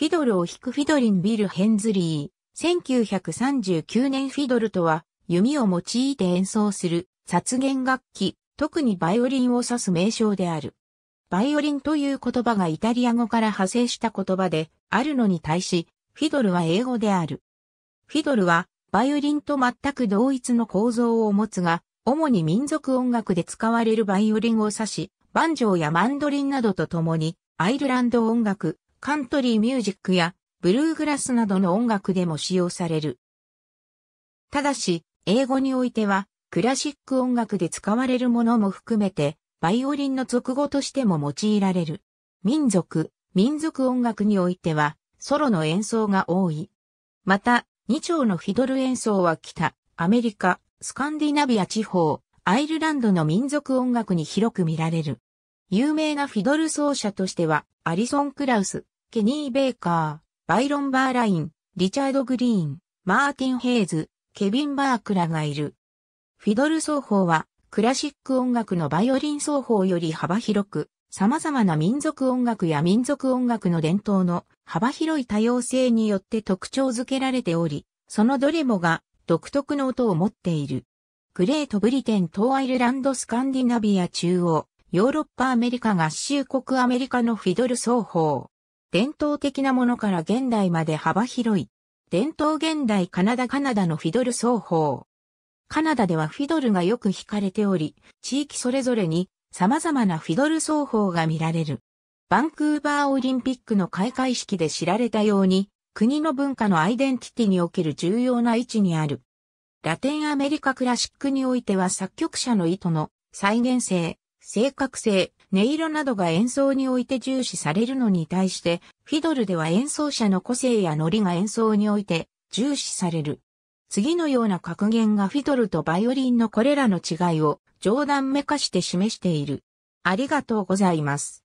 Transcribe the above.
フィドルを弾くフィドリン・ビル・ヘンズリー。1939年フィドルとは、弓を用いて演奏する、殺弦楽器、特にバイオリンを指す名称である。バイオリンという言葉がイタリア語から派生した言葉で、あるのに対し、フィドルは英語である。フィドルは、バイオリンと全く同一の構造を持つが、主に民族音楽で使われるバイオリンを指し、バンジョーやマンドリンなどと共に、アイルランド音楽、カントリーミュージックやブルーグラスなどの音楽でも使用される。ただし、英語においては、クラシック音楽で使われるものも含めて、バイオリンの俗語としても用いられる。民族、民族音楽においては、ソロの演奏が多い。また、二丁のフィドル演奏は北、アメリカ、スカンディナビア地方、アイルランドの民族音楽に広く見られる。有名なフィドル奏者としては、アリソン・クラウス、ケニー・ベイカー、バイロン・バーライン、リチャード・グリーン、マーティン・ヘイズ、ケビン・バークらがいる。フィドル奏法は、クラシック音楽のバイオリン奏法より幅広く、様々な民族音楽や民族音楽の伝統の幅広い多様性によって特徴づけられており、そのどれもが独特の音を持っている。グレートブリテン東アイルランドスカンディナビア中央、ヨーロッパアメリカ合衆国アメリカのフィドル奏法。伝統的なものから現代まで幅広い。伝統現代カナダカナダのフィドル奏法。カナダではフィドルがよく弾かれており、地域それぞれに様々なフィドル奏法が見られる。バンクーバーオリンピックの開会式で知られたように、国の文化のアイデンティティにおける重要な位置にある。ラテンアメリカクラシックにおいては作曲者の意図の再現性、正確性、音色などが演奏において重視されるのに対して、フィドルでは演奏者の個性やノリが演奏において重視される。次のような格言がフィドルとバイオリンのこれらの違いを冗談めかして示している。ありがとうございます。